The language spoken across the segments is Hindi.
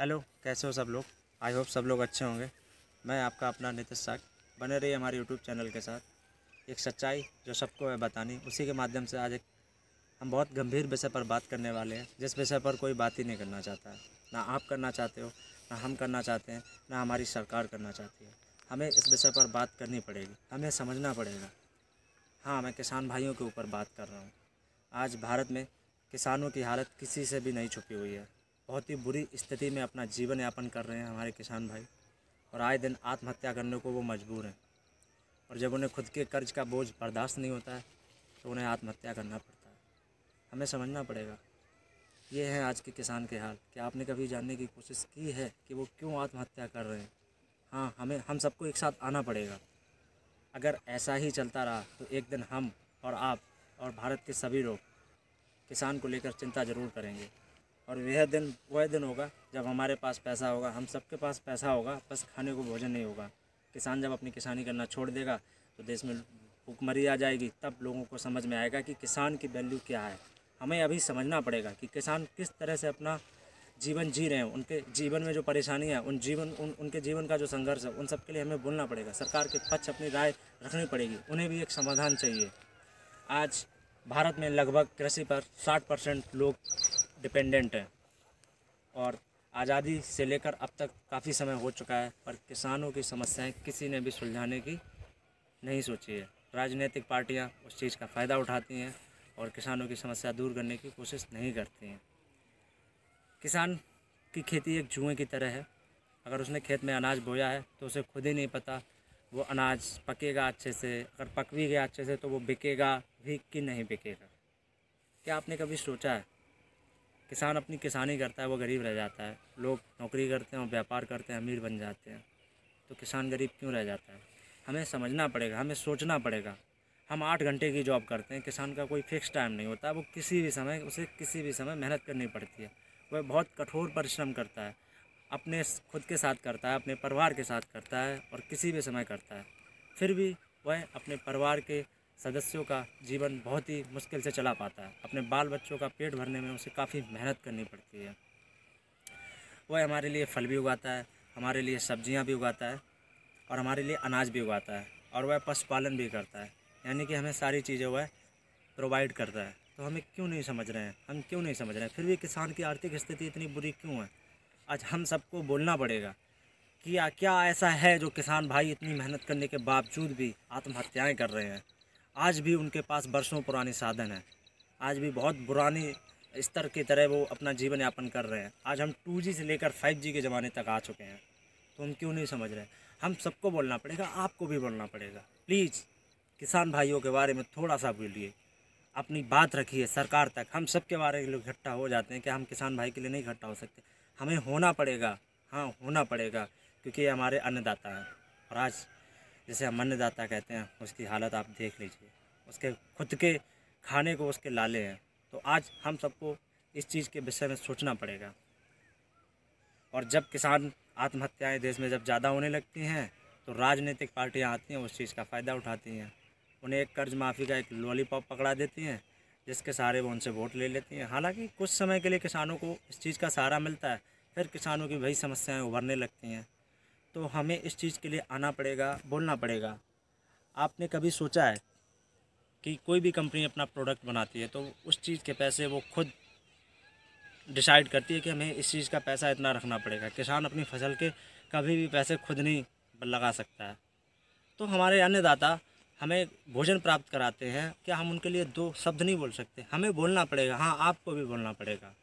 हेलो कैसे हो सब लोग आई होप सब लोग अच्छे होंगे मैं आपका अपना नितिश साग बने रही हमारे यूट्यूब चैनल के साथ एक सच्चाई जो सबको है बतानी उसी के माध्यम से आज एक हम बहुत गंभीर विषय पर बात करने वाले हैं जिस विषय पर कोई बात ही नहीं करना चाहता है ना आप करना चाहते हो ना हम करना चाहते हैं ना हमारी सरकार करना चाहती है हमें इस विषय पर बात करनी पड़ेगी हमें समझना पड़ेगा हाँ मैं किसान भाइयों के ऊपर बात कर रहा हूँ आज भारत में किसानों की हालत किसी से भी नहीं छुपी हुई है बहुत ही बुरी स्थिति में अपना जीवन यापन कर रहे हैं हमारे किसान भाई और आए दिन आत्महत्या करने को वो मजबूर हैं और जब उन्हें खुद के कर्ज का बोझ बर्दाश्त नहीं होता है तो उन्हें आत्महत्या करना पड़ता है हमें समझना पड़ेगा ये हैं आज के किसान के हाल कि आपने कभी जानने की कोशिश की है कि वो क्यों आत्महत्या कर रहे हैं हाँ हमें हम सबको एक साथ आना पड़ेगा अगर ऐसा ही चलता रहा तो एक दिन हम और आप और भारत के सभी लोग किसान को लेकर चिंता ज़रूर करेंगे और वह दिन वह दिन होगा जब हमारे पास पैसा होगा हम सबके पास पैसा होगा बस खाने को भोजन नहीं होगा किसान जब अपनी किसानी करना छोड़ देगा तो देश में भूखमरी आ जाएगी तब लोगों को समझ में आएगा कि किसान की वैल्यू क्या है हमें अभी समझना पड़ेगा कि किसान किस तरह से अपना जीवन जी रहे हैं उनके जीवन में जो परेशानी है उन जीवन उन उनके जीवन का जो संघर्ष है उन सबके लिए हमें बोलना पड़ेगा सरकार के पक्ष अपनी राय रखनी पड़ेगी उन्हें भी एक समाधान चाहिए आज भारत में लगभग कृषि पर 60 परसेंट लोग डिपेंडेंट है और आज़ादी से लेकर अब तक काफ़ी समय हो चुका है पर किसानों की समस्याएं किसी ने भी सुलझाने की नहीं सोची है राजनीतिक पार्टियां उस चीज़ का फ़ायदा उठाती हैं और किसानों की समस्या दूर करने की कोशिश नहीं करती हैं किसान की खेती एक जुएँ की तरह है अगर उसने खेत में अनाज बोया है तो उसे खुद ही नहीं पता वो अनाज पकेगा अच्छे से अगर पक भी गया अच्छे से तो वो बिकेगा भी कि नहीं बिकेगा क्या आपने कभी सोचा है किसान अपनी किसानी करता है वो गरीब रह जाता है लोग नौकरी करते हैं और व्यापार करते हैं अमीर बन जाते हैं तो किसान गरीब क्यों रह जाता है हमें समझना पड़ेगा हमें सोचना पड़ेगा हम आठ घंटे की जॉब करते हैं किसान का कोई फिक्स टाइम नहीं होता वो किसी भी समय उसे किसी भी समय मेहनत करनी पड़ती है वह बहुत कठोर परिश्रम करता है अपने खुद के साथ करता है अपने परिवार के साथ करता है और किसी भी समय करता है फिर भी वह अपने परिवार के सदस्यों का जीवन बहुत ही मुश्किल से चला पाता है अपने बाल बच्चों का पेट भरने में उसे काफ़ी मेहनत करनी पड़ती है वह हमारे लिए फल भी उगाता है हमारे लिए सब्जियां भी उगाता है और हमारे लिए अनाज भी उगाता है और वह पशुपालन भी करता है यानी कि हमें सारी चीज़ें वह प्रोवाइड करता है तो हमें क्यों नहीं समझ रहे हैं हम क्यों नहीं समझ रहे हैं फिर भी किसान की आर्थिक स्थिति इतनी बुरी क्यों है आज हम सबको बोलना पड़ेगा कि क्या ऐसा है जो किसान भाई इतनी मेहनत करने के बावजूद भी आत्महत्याएँ कर रहे हैं आज भी उनके पास बरसों पुराने साधन हैं आज भी बहुत पुराने स्तर की तरह वो अपना जीवन यापन कर रहे हैं आज हम टू से लेकर फाइव के ज़माने तक आ चुके हैं तो हम क्यों नहीं समझ रहे हम सबको बोलना पड़ेगा आपको भी बोलना पड़ेगा प्लीज़ किसान भाइयों के बारे में थोड़ा सा बोलिए अपनी बात रखिए सरकार तक हम सब के बारे में लोग इकट्ठा हो जाते हैं कि हम किसान भाई के लिए नहीं इकट्ठा हो सकते हमें होना पड़ेगा हाँ होना पड़ेगा क्योंकि ये हमारे अन्नदाता हैं और आज जिसे हम अन्नदाता कहते हैं उसकी हालत आप देख लीजिए उसके खुद के खाने को उसके लाले हैं तो आज हम सबको इस चीज़ के विषय में सोचना पड़ेगा और जब किसान आत्महत्याएं देश में जब ज़्यादा होने लगती हैं तो राजनीतिक पार्टियां आती हैं उस चीज़ का फ़ायदा उठाती हैं उन्हें एक कर्ज माफ़ी का एक लॉलीपॉप पकड़ा देती हैं जिसके सहारे वो उनसे वोट ले लेती हैं हालांकि कुछ समय के लिए किसानों को इस चीज़ का सहारा मिलता है फिर किसानों की वही समस्याएं उभरने लगती हैं तो हमें इस चीज़ के लिए आना पड़ेगा बोलना पड़ेगा आपने कभी सोचा है कि कोई भी कंपनी अपना प्रोडक्ट बनाती है तो उस चीज़ के पैसे वो खुद डिसाइड करती है कि हमें इस चीज़ का पैसा इतना रखना पड़ेगा किसान अपनी फसल के कभी भी पैसे खुद नहीं लगा सकता है तो हमारे अन्नदाता हमें भोजन प्राप्त कराते हैं क्या हम उनके लिए दो शब्द नहीं बोल सकते हमें बोलना पड़ेगा हाँ आपको भी बोलना पड़ेगा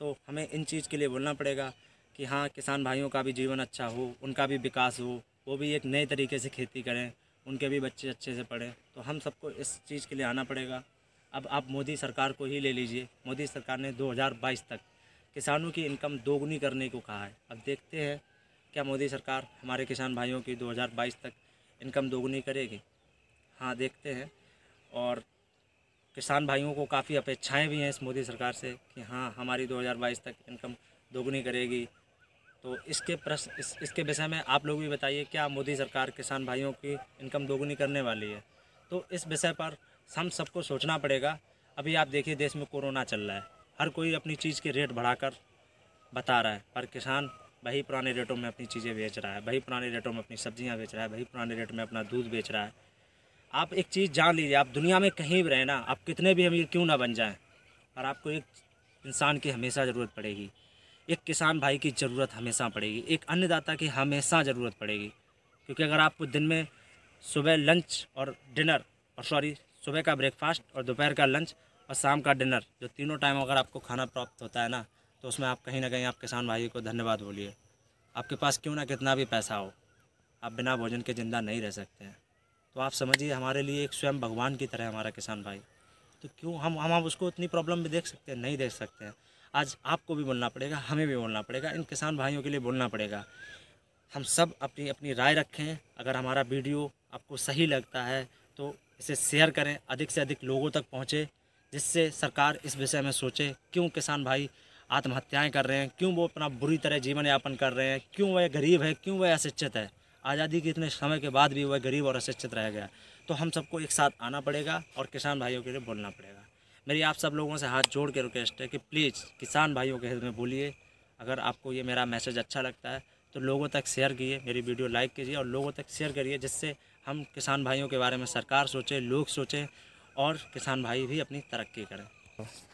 तो हमें इन चीज़ के लिए बोलना पड़ेगा कि हाँ किसान भाइयों का भी जीवन अच्छा हो उनका भी विकास हो वो भी एक नए तरीके से खेती करें उनके भी बच्चे अच्छे से पढ़ें तो हम सबको इस चीज़ के लिए आना पड़ेगा अब आप मोदी सरकार को ही ले लीजिए मोदी सरकार ने 2022 तक किसानों की इनकम दोगुनी करने को कहा है अब देखते हैं क्या मोदी सरकार हमारे किसान भाइयों की 2022 तक इनकम दोगुनी करेगी हाँ देखते हैं और किसान भाइयों को काफ़ी अपेक्षाएं भी हैं इस मोदी सरकार से कि हाँ हमारी 2022 तक इनकम दोगुनी करेगी तो इसके प्रश्न इस, इसके विषय में आप लोग भी बताइए क्या मोदी सरकार किसान भाइयों की इनकम दोगुनी करने वाली है तो इस विषय पर हम सबको सोचना पड़ेगा अभी आप देखिए देश में कोरोना चल रहा है हर कोई अपनी चीज़ के रेट बढ़ाकर बता रहा है पर किसान वही पुराने रेटों में अपनी चीज़ें बेच रहा है वही पुराने रेटों में अपनी सब्जियां बेच रहा है वही पुराने रेट में अपना दूध बेच रहा है आप एक चीज़ जान लीजिए आप दुनिया में कहीं भी रहें ना आप कितने भी अमीर क्यों ना बन जाएं पर आपको एक इंसान की हमेशा ज़रूरत पड़ेगी एक किसान भाई की ज़रूरत हमेशा पड़ेगी एक अन्नदाता की हमेशा ज़रूरत पड़ेगी क्योंकि अगर आपको दिन में सुबह लंच और डिनर और सॉरी सुबह का ब्रेकफास्ट और दोपहर का लंच और शाम का डिनर जो तीनों टाइम अगर आपको खाना प्राप्त होता है ना तो उसमें आप कहीं ना कहीं आप किसान भाई को धन्यवाद बोलिए आपके पास क्यों ना कितना भी पैसा हो आप बिना भोजन के ज़िंदा नहीं रह सकते हैं तो आप समझिए हमारे लिए एक स्वयं भगवान की तरह हमारा किसान भाई तो क्यों हम हम उसको इतनी प्रॉब्लम भी देख सकते हैं नहीं देख सकते हैं आज आपको भी बोलना पड़ेगा हमें भी बोलना पड़ेगा इन किसान भाइयों के लिए बोलना पड़ेगा हम सब अपनी अपनी राय रखें अगर हमारा वीडियो आपको सही लगता है तो इसे शेयर करें अधिक से अधिक लोगों तक पहुँचे जिससे सरकार इस विषय में सोचे क्यों किसान भाई आत्महत्याएं कर रहे हैं क्यों वो अपना बुरी तरह जीवन यापन कर रहे हैं क्यों वह गरीब है क्यों वह अशिक्षित है आज़ादी के इतने समय के बाद भी वह गरीब और अशिक्षित रह गया तो हम सबको एक साथ आना पड़ेगा और किसान भाइयों के लिए बोलना पड़ेगा मेरी आप सब लोगों से हाथ जोड़ के रिक्वेस्ट है कि प्लीज़ किसान भाइयों के हित में बोलिए अगर आपको ये मेरा मैसेज अच्छा लगता है तो लोगों तक शेयर कीजिए मेरी वीडियो लाइक कीजिए और लोगों तक शेयर करिए जिससे हम किसान भाइयों के बारे में सरकार सोचे लोग सोचें और किसान भाई भी अपनी तरक्की करें